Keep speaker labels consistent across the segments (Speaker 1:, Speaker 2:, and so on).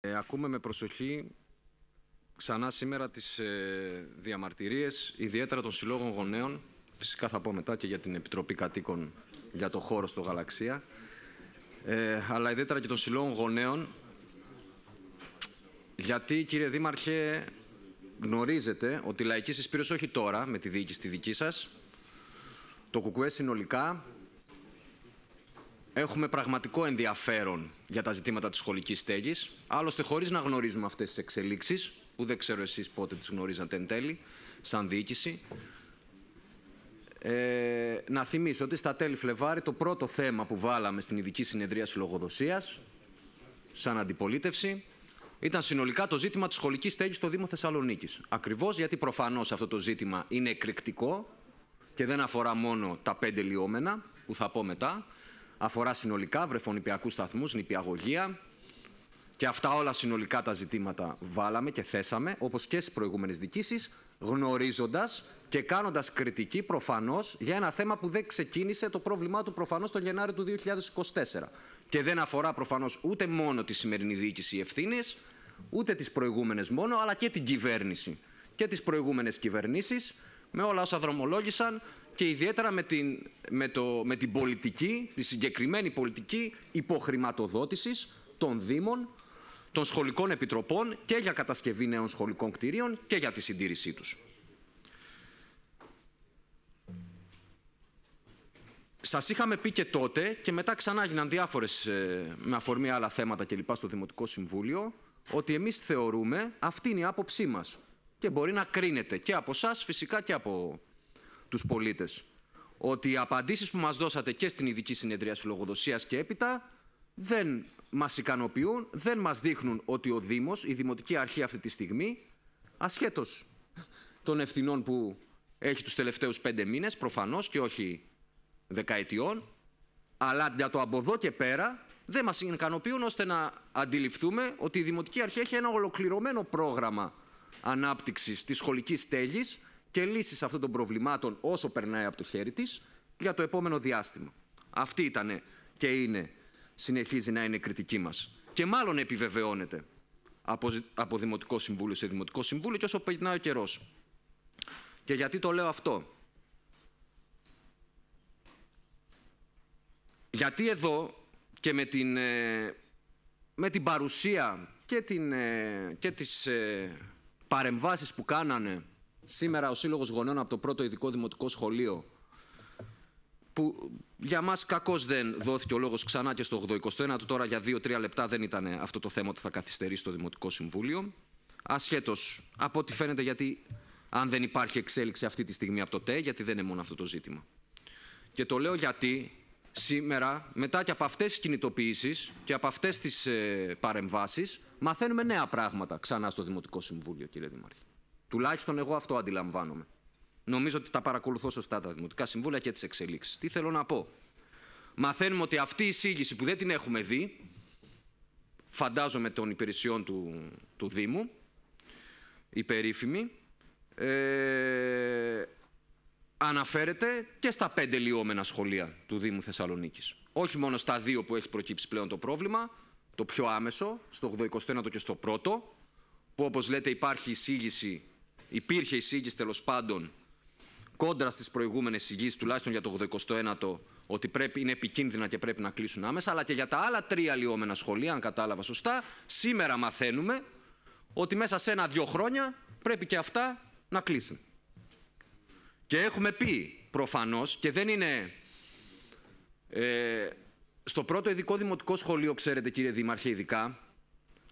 Speaker 1: Ε, ακούμε με προσοχή ξανά σήμερα τις ε, διαμαρτυρίες, ιδιαίτερα των συλλόγων γονέων. Φυσικά θα πω μετά και για την Επιτροπή Κατοίκων για το χώρο στο Γαλαξία. Ε, αλλά ιδιαίτερα και των συλλόγων γονέων. Γιατί, κύριε Δήμαρχε, γνωρίζετε ότι η λαϊκή συσπήρωση όχι τώρα με τη διοίκηση τη δική σας, το ΚΚΕ συνολικά έχουμε πραγματικό ενδιαφέρον για τα ζητήματα της σχολικής στέγης, άλλωστε χωρίς να γνωρίζουμε αυτές τις εξελίξεις, που δεν ξέρω εσείς πότε τις γνωρίζατε εν τέλει, σαν διοίκηση. Ε, να θυμίσω ότι στα τέλη Φλεβάρι το πρώτο θέμα που βάλαμε στην ειδική Συνεδρία λογοδοσίας, σαν αντιπολίτευση, ήταν συνολικά το ζήτημα της σχολικής στέγης στο Δήμο Θεσσαλονίκης. Ακριβώς γιατί προφανώς αυτό το ζήτημα είναι εκρηκτικό και δεν αφορά μόνο τα πέντε λιόμενα, που θα πω μετά, αφορά συνολικά βρεφονιπιακούς σταθμούς, νηπιαγωγία. Και αυτά όλα συνολικά τα ζητήματα βάλαμε και θέσαμε, όπως και στις προηγούμενες δικήσεις, γνωρίζοντας και κάνοντας κριτική προφανώς για ένα θέμα που δεν ξεκίνησε το πρόβλημά του προφανώς τον Γενάρη του 2024. Και δεν αφορά προφανώς ούτε μόνο τη σημερινή διοίκηση ευθύνη, ούτε τις προηγούμενες μόνο, αλλά και την κυβέρνηση και τις προηγούμενες κυβερνήσεις, με όλα όσα δρομολόγησαν, και ιδιαίτερα με την, με το, με την πολιτική, τη συγκεκριμένη πολιτική υποχρηματοδότησης των Δήμων, των σχολικών επιτροπών και για κατασκευή νέων σχολικών κτηρίων και για τη συντήρησή τους. Σας είχαμε πει και τότε και μετά ξανά έγιναν διάφορες ε, με αφορμή άλλα θέματα και λοιπά στο Δημοτικό Συμβούλιο ότι εμείς θεωρούμε, αυτή είναι η άποψή μας και μπορεί να κρίνεται και από εσά φυσικά και από τους πολίτες. Ότι οι απαντήσεις που μας δώσατε και στην ειδική Συνεδρία λογοδοσίας και έπειτα δεν μας ικανοποιούν, δεν μας δείχνουν ότι ο Δήμος, η Δημοτική Αρχή αυτή τη στιγμή, ασχέτως των ευθυνών που έχει τους τελευταίους πέντε μήνες, προφανώς και όχι δεκαετιών, αλλά για το από εδώ και πέρα δεν μας ικανοποιούν ώστε να αντιληφθούμε ότι η Δημοτική Αρχή έχει ένα ολοκληρωμένο πρόγραμμα ανάπτυξης της σχολικής στέγης και λύσεις αυτών των προβλημάτων όσο περνάει από το χέρι της για το επόμενο διάστημα. Αυτή ήταν και είναι, συνεχίζει να είναι κριτική μας. Και μάλλον επιβεβαιώνεται από, από Δημοτικό Συμβούλιο σε Δημοτικό Συμβούλιο και όσο περνάει ο καιρός. Και γιατί το λέω αυτό. Γιατί εδώ και με την, ε, με την παρουσία και, την, ε, και τις ε, παρεμβάσεις που κάνανε Σήμερα ο Σύλλογος Γονέων από το πρώτο ειδικό δημοτικό σχολείο, που για μας κακώς δεν δόθηκε ο λόγος ξανά και στο 81ο, τώρα για 2-3 λεπτά δεν ήταν αυτό το θέμα ότι θα καθυστερήσει το Δημοτικό Συμβούλιο. Ασχέτως από ό,τι φαίνεται, γιατί αν δεν υπάρχει εξέλιξη αυτή τη στιγμή από το ΤΕ, γιατί δεν είναι μόνο αυτό το ζήτημα. Και το λέω γιατί σήμερα, μετά και από αυτές τις κινητοποιήσεις και από αυτές τις παρεμβάσει, παρεμβάσεις, μαθαίνουμε νέα πράγματα ξανά στο Δημοτικό Συμβούλιο, κύριε Δημάρχη. Τουλάχιστον εγώ αυτό αντιλαμβάνομαι. Νομίζω ότι τα παρακολουθώ σωστά τα δημοτικά συμβούλια και τις εξελίξεις. Τι θέλω να πω. Μαθαίνουμε ότι αυτή η εισήγηση που δεν την έχουμε δει, φαντάζομαι των υπηρεσιών του, του Δήμου, η περίφημη, ε, αναφέρεται και στα πέντε λιώμενα σχολεία του Δήμου Θεσσαλονίκης. Όχι μόνο στα δύο που έχει προκύψει πλέον το πρόβλημα, το πιο άμεσο, στο 81ο και στο 1ο, που όπως λέτε υπάρχει εισήγηση υπήρχε εισήγηση τέλος πάντων κόντρα στις προηγούμενες εισηγήσει, τουλάχιστον για το 89ο, ότι πρέπει, είναι επικίνδυνα και πρέπει να κλείσουν άμεσα, αλλά και για τα άλλα τρία λιώμενα σχολεία, αν κατάλαβα σωστά, σήμερα μαθαίνουμε ότι μέσα σε ένα-δύο χρόνια πρέπει και αυτά να κλείσουν. Και έχουμε πει προφανώς και δεν είναι... Ε, στο πρώτο ειδικό δημοτικό σχολείο, ξέρετε κύριε Δήμαρχε, ειδικά,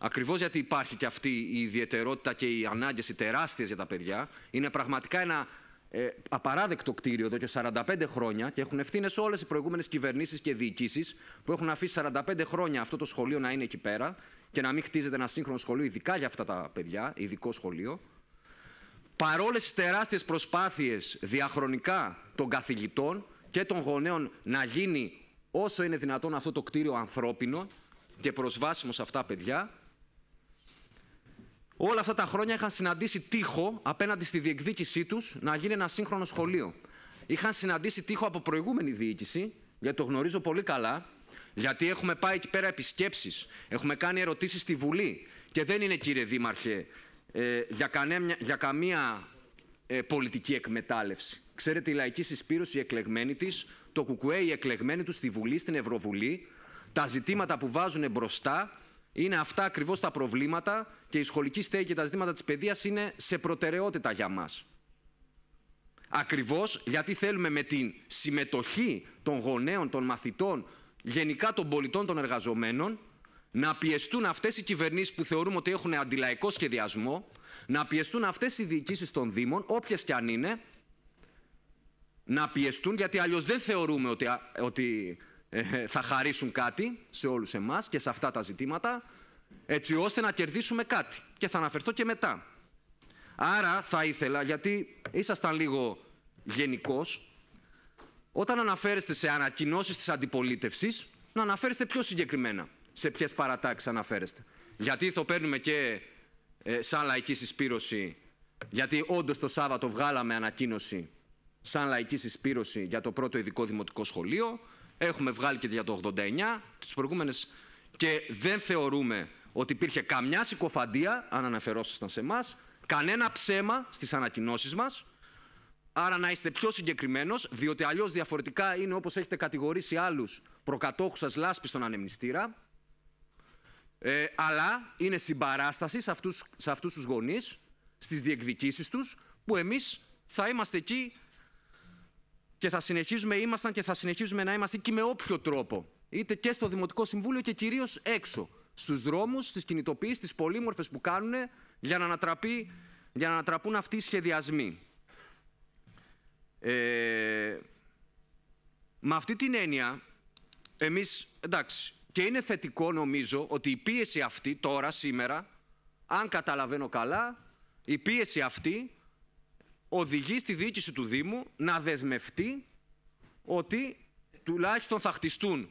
Speaker 1: Ακριβώς γιατί υπάρχει και αυτή η ιδιαιτερότητα και οι ανάγκες οι τεράστιες για τα παιδιά, είναι πραγματικά ένα ε, απαράδεκτο κτίριο εδώ και 45 χρόνια και έχουν ευθύνες όλες οι προηγούμενες κυβερνήσεις και διοικήσεις που έχουν αφήσει 45 χρόνια αυτό το σχολείο να είναι εκεί πέρα και να μην χτίζεται ένα σύγχρονο σχολείο, ειδικά για αυτά τα παιδιά, ειδικό σχολείο. Παρόλες τις τεράστιες προσπάθειες διαχρονικά των καθηγητών και των γονέων να γίνει όσο είναι δυνατόν αυτό το κτίριο ανθρώπινο και προσβάσιμο σε αυτά τα παιδιά, Όλα αυτά τα χρόνια είχαν συναντήσει τείχο απέναντι στη διεκδίκησή τους να γίνει ένα σύγχρονο σχολείο. Είχαν συναντήσει τείχο από προηγούμενη διοίκηση, γιατί το γνωρίζω πολύ καλά, γιατί έχουμε πάει εκεί πέρα επισκέψεις, έχουμε κάνει ερωτήσεις στη Βουλή και δεν είναι, κύριε Δήμαρχε, ε, για, για καμία ε, πολιτική εκμετάλλευση. Ξέρετε, η λαϊκή συσπήρωση, η εκλεγμένη της, το κουκουέι, η εκλεγμένη τους στη Βουλή, στην Ευρωβουλή, τα ζητήματα που βάζουν μπροστά είναι αυτά ακριβώς τα προβλήματα και η σχολική στέγη και τα ζητήματα της παιδείας είναι σε προτεραιότητα για μας. Ακριβώς γιατί θέλουμε με την συμμετοχή των γονέων, των μαθητών, γενικά των πολιτών, των εργαζομένων, να πιεστούν αυτές οι κυβερνήσεις που θεωρούμε ότι έχουν αντιλαϊκό σχεδιασμό, να πιεστούν αυτές οι διοικήσεις των Δήμων, όποιες και αν είναι, να πιεστούν, γιατί αλλιώς δεν θεωρούμε ότι, ότι ε, θα χαρίσουν κάτι σε όλους εμάς και σε αυτά τα ζητήματα, έτσι ώστε να κερδίσουμε κάτι. Και θα αναφερθώ και μετά. Άρα θα ήθελα, γιατί ήσασταν λίγο γενικός, όταν αναφέρεστε σε ανακοινώσεις της αντιπολίτευσης, να αναφέρεστε πιο συγκεκριμένα σε ποιες παρατάξεις αναφέρεστε. Γιατί το παίρνουμε και ε, σαν λαϊκή συσπήρωση, γιατί όντως το Σάββατο βγάλαμε ανακοίνωση σαν λαϊκή συσπήρωση για το πρώτο ειδικό δημοτικό σχολείο, Έχουμε βγάλει και για το 89, τις προηγούμενες, και δεν θεωρούμε ότι υπήρχε καμιά συκοφαντία, αν αναφερόσασταν σε εμάς, κανένα ψέμα στις ανακοινώσεις μας. Άρα να είστε πιο συγκεκριμένος, διότι αλλιώς διαφορετικά είναι όπως έχετε κατηγορήσει άλλους προκατόχους σας λάσπης στον ανεμνηστήρα. Ε, αλλά είναι συμπαράσταση σε σε αυτούς τους γονείς, στις διεκδικήσεις τους, που εμείς θα είμαστε εκεί και θα συνεχίζουμε, ήμασταν και θα συνεχίζουμε να είμαστε και με όποιο τρόπο. Είτε και στο Δημοτικό Συμβούλιο και κυρίως έξω. Στους δρόμους, στις κινητοποιήσεις, στις πολύμορφες που κάνουν για να, ανατραπεί, για να ανατραπούν αυτοί οι σχεδιασμοί. Ε, με αυτή την έννοια, εμείς, εντάξει, και είναι θετικό νομίζω ότι η πίεση αυτή τώρα, σήμερα, αν καταλαβαίνω καλά, η πίεση αυτή οδηγεί στη διοίκηση του Δήμου να δεσμευτεί ότι τουλάχιστον θα χτιστούν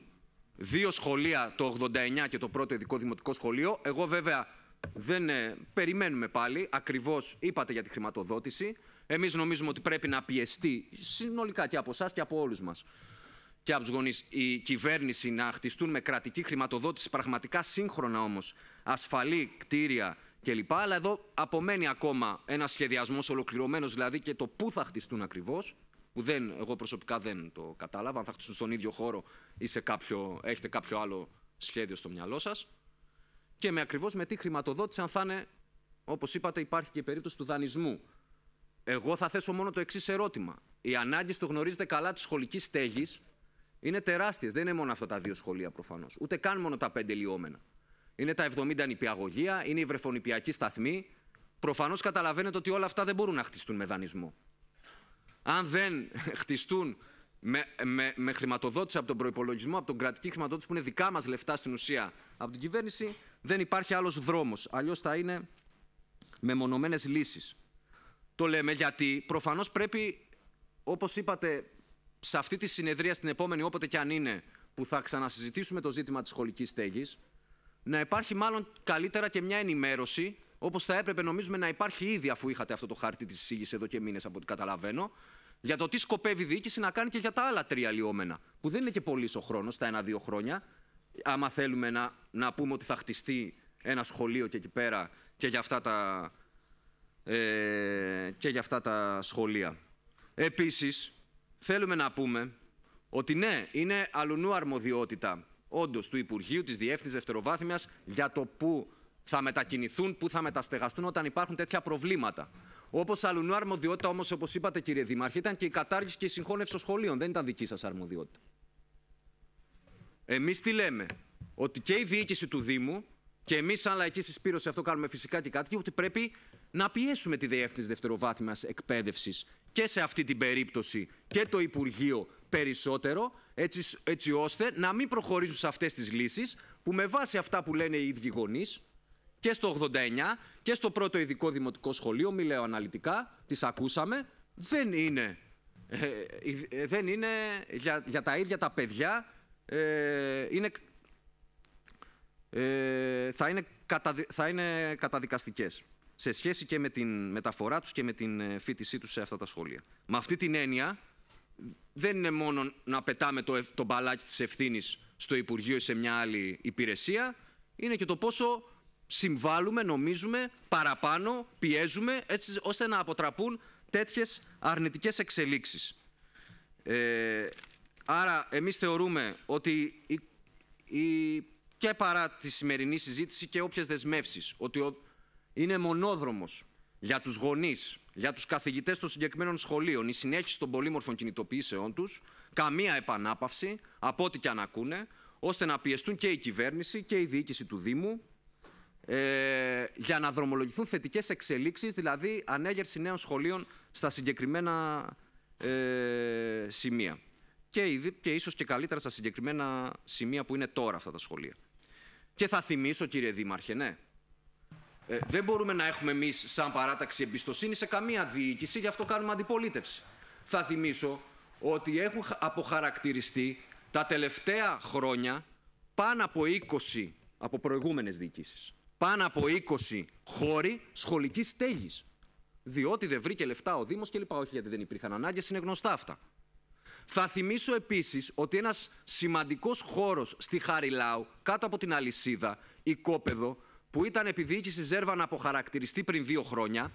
Speaker 1: δύο σχολεία το 89 και το πρώτο ειδικό δημοτικό σχολείο. Εγώ βέβαια δεν ε, περιμένουμε πάλι, ακριβώς είπατε για τη χρηματοδότηση. Εμείς νομίζουμε ότι πρέπει να πιεστεί συνολικά και από εσάς και από όλους μας και από τους γονείς η κυβέρνηση να χτιστούν με κρατική χρηματοδότηση πραγματικά σύγχρονα όμως ασφαλή κτίρια κλπ. Αλλά εδώ απομένει ακόμα ένας σχεδιασμός ολοκληρωμένος δηλαδή και το πού θα χτιστούν ακριβώς. Που δεν, εγώ προσωπικά δεν το κατάλαβα. Αν θα χτιστούν στον ίδιο χώρο ή σε κάποιο, έχετε κάποιο άλλο σχέδιο στο μυαλό σας. Και με ακριβώς με τι χρηματοδότηση, αν θα είναι, όπως είπατε, υπάρχει και η περίπτωση του δανεισμού. Εγώ θα θέσω μόνο το εξής ερώτημα. Οι ανάγκες, το γνωρίζετε καλά, της σχολικής στέγης είναι τεράστιες. Δεν είναι μόνο αυτά τα δύο σχολεία προφανώς. Ούτε καν μόνο τα πέντε λιόμενα είναι τα 70 νηπιαγωγεία, είναι η βρεφονηπιακή σταθμή. Προφανώς καταλαβαίνετε ότι όλα αυτά δεν μπορούν να χτιστούν με δανεισμό. Αν δεν χτιστούν με, με, με χρηματοδότηση από τον προπολογισμό, από τον κρατική χρηματοδότηση που είναι δικά μας λεφτά στην ουσία από την κυβέρνηση, δεν υπάρχει άλλος δρόμος. Αλλιώς θα είναι με μεμονωμένες λύσεις. Το λέμε γιατί προφανώς πρέπει, όπως είπατε, σε αυτή τη συνεδρία, στην επόμενη, όποτε και αν είναι, που θα ξανασυζητήσουμε το ζήτημα της σχολικής στέγης, να υπάρχει μάλλον καλύτερα και μια ενημέρωση, όπως θα έπρεπε νομίζουμε να υπάρχει ήδη, αφού είχατε αυτό το χάρτη της εισήγησης εδώ και μήνες, από ό,τι καταλαβαίνω, για το τι σκοπεύει η διοίκηση να κάνει και για τα άλλα τρία λιόμενα. Που δεν είναι και πολύ ο χρόνος, τα ένα-δύο χρόνια. Άμα θέλουμε να, να πούμε ότι θα χτιστεί ένα σχολείο και εκεί πέρα και για αυτά τα, ε, και για αυτά τα σχολεία. Επίσης, θέλουμε να πούμε ότι ναι, είναι αλουνού αρμοδιότητα όντως του Υπουργείου, της Διεύθυνσης Δευτεροβάθμιας για το πού θα μετακινηθούν, πού θα μεταστεγαστούν όταν υπάρχουν τέτοια προβλήματα. Όπως αλλού αρμοδιότητα όμως, όπως είπατε κύριε Δήμαρχε, ήταν και η κατάργηση και η συγχώνευση των σχολείων. Δεν ήταν δική σας αρμοδιότητα. Εμείς τι λέμε, ότι και η διοίκηση του Δήμου και εμείς, σαν λαϊκή συσπήρωση, αυτό κάνουμε φυσικά και κάτι, ότι πρέπει να πιέσουμε τη διεύθυνση δευτεροβάθμιας εκπαίδευσης και σε αυτή την περίπτωση και το Υπουργείο περισσότερο, έτσι, έτσι ώστε να μην προχωρήσουν σε αυτές τις λύσεις που με βάση αυτά που λένε οι ίδιοι γονείς, και στο 89 και στο πρώτο ειδικό δημοτικό σχολείο, μη αναλυτικά, τις ακούσαμε, δεν είναι, ε, ε, ε, δεν είναι για, για, τα ίδια τα παιδιά, ε, είναι, θα, είναι κατα θα είναι καταδικαστικές σε σχέση και με την μεταφορά τους και με την ε, φοιτησή τους σε αυτά τα σχολεία. Με αυτή την έννοια, δεν είναι μόνο να πετάμε το, το μπαλάκι της ευθύνης στο Υπουργείο ή σε μια άλλη υπηρεσία, είναι και το πόσο συμβάλλουμε, νομίζουμε, παραπάνω, πιέζουμε, έτσι ώστε να αποτραπούν τέτοιες αρνητικές εξελίξεις. Ε, άρα, εμείς θεωρούμε ότι η, και παρά τη σημερινή συζήτηση και όποιες δεσμεύσεις, ότι είναι μονόδρομος για τους γονείς, για τους καθηγητές των συγκεκριμένων σχολείων, η συνέχιση των πολύμορφων κινητοποιήσεών τους, καμία επανάπαυση, από ό,τι και αν ακούνε, ώστε να πιεστούν και η κυβέρνηση και η διοίκηση του Δήμου ε, για να δρομολογηθούν θετικές εξελίξεις, δηλαδή ανέγερση νέων σχολείων στα συγκεκριμένα ε, σημεία. Και, και ίσως και καλύτερα στα συγκεκριμένα σημεία που είναι τώρα αυτά τα σχολεία. Και θα θυμίσω, κύριε Δήμαρχε, ναι, ε, δεν μπορούμε να έχουμε εμείς, σαν παράταξη, εμπιστοσύνη σε καμία διοίκηση, γι' αυτό κάνουμε αντιπολίτευση. Θα θυμίσω ότι έχουν αποχαρακτηριστεί τα τελευταία χρόνια πάνω από 20 από προηγούμενες διοικήσεις. Πάνω από 20 χώροι σχολικής στέγης. Διότι δεν βρήκε λεφτά ο Δήμος κλπ. Όχι γιατί δεν υπήρχαν ανάγκες, είναι γνωστά αυτά. Θα θυμίσω επίσης ότι ένας σημαντικός χώρος στη Χαριλάου, κάτω από την αλυσίδα, οικόπεδο, που ήταν επιδιοίκηση Ζέρβα να αποχαρακτηριστεί πριν δύο χρόνια,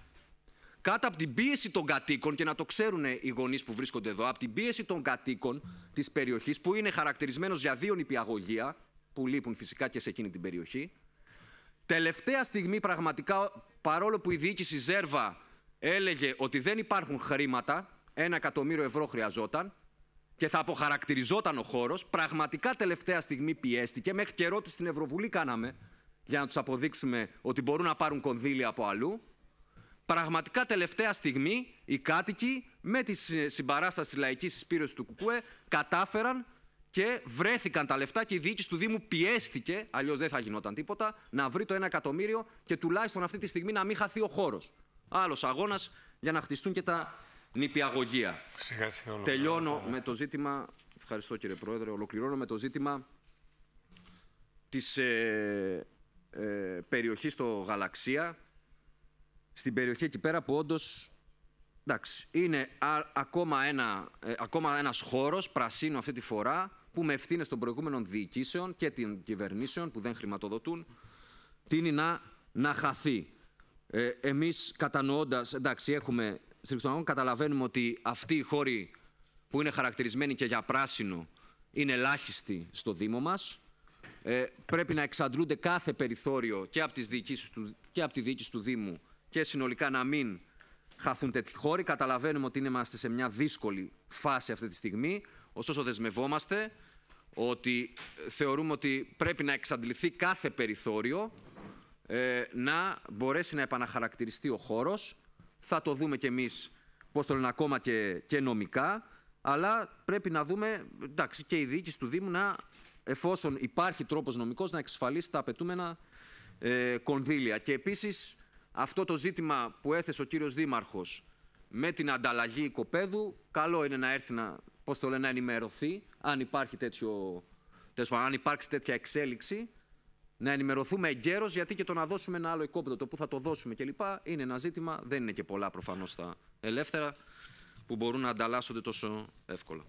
Speaker 1: κάτω από την πίεση των κατοίκων, και να το ξέρουν οι γονείς που βρίσκονται εδώ, από την πίεση των κατοίκων της περιοχής, που είναι χαρακτηρισμένος για δύο νηπιαγωγεία, που λείπουν φυσικά και σε εκείνη την περιοχή. Τελευταία στιγμή, πραγματικά, παρόλο που η διοίκηση Ζέρβα έλεγε ότι δεν υπάρχουν χρήματα, ένα εκατομμύριο ευρώ χρειαζόταν και θα αποχαρακτηριζόταν ο χώρος, πραγματικά τελευταία στιγμή πιέστηκε. Μέχρι και ερώτηση στην Ευρωβουλή κάναμε για να τους αποδείξουμε ότι μπορούν να πάρουν κονδύλια από αλλού. Πραγματικά τελευταία στιγμή οι κάτοικοι με τη συμπαράσταση λαϊκής εισπήρωσης του ΚΚΕ κατάφεραν και βρέθηκαν τα λεφτά και η διοίκηση του Δήμου πιέστηκε, αλλιώς δεν θα γινόταν τίποτα, να βρει το 1 εκατομμύριο και τουλάχιστον αυτή τη στιγμή να μην χαθεί ο χώρος. Άλλος αγώνας για να χτιστούν και τα νηπιαγωγεία. Τελειώνω με το ζήτημα. Ευχαριστώ κύριε Πρόεδρε. Ολοκληρώνω με το ζήτημα της... Ε, ε, περιοχή στο Γαλαξία, στην περιοχή εκεί πέρα που όντως. Εντάξει, είναι α, ακόμα, ένα, ε, ακόμα ένας χώρος, πρασίνο αυτή τη φορά, που με ευθύνες των προηγούμενων διοικήσεων και των κυβερνήσεων που δεν χρηματοδοτούν, τίνει να, να χαθεί. Ε, εμείς κατανοώντας, εντάξει, έχουμε καταλαβαίνουμε ότι αυτοί οι χώροι που είναι χαρακτηρισμένοι και για πράσινο είναι ελάχιστοι στο Δήμο μας ε, πρέπει να εξαντλούνται κάθε περιθώριο και από, τις του, και από τη διοίκηση του Δήμου και συνολικά να μην χαθούν τέτοιοι χώροι. Καταλαβαίνουμε ότι είμαστε σε μια δύσκολη φάση αυτή τη στιγμή. Ωστόσο δεσμευόμαστε ότι ε, θεωρούμε ότι πρέπει να εξαντληθεί κάθε περιθώριο ε, να μπορέσει να επαναχαρακτηριστεί ο χώρος. Θα το δούμε κι εμείς, πώς το λένε, ακόμα και, νομικά. Αλλά πρέπει να δούμε και η διοίκηση του Δήμου να εφόσον υπάρχει τρόπος νομικός να εξασφαλίσει τα απαιτούμενα ε, κονδύλια. Και επίσης αυτό το ζήτημα που έθεσε ο κύριος Δήμαρχος με την ανταλλαγή οικοπαίδου, καλό είναι να έρθει να, πώς το λένε, να ενημερωθεί αν, υπάρχει τέτοιο, τέτοιο, αν υπάρξει τέτοια εξέλιξη. Να ενημερωθούμε εγκαίρως, γιατί και το να δώσουμε ένα άλλο οικόπεδο, το που θα το δώσουμε κλπ. είναι ένα ζήτημα. Δεν είναι και πολλά προφανώς τα ελεύθερα που μπορούν να ανταλλάσσονται τόσο εύκολα.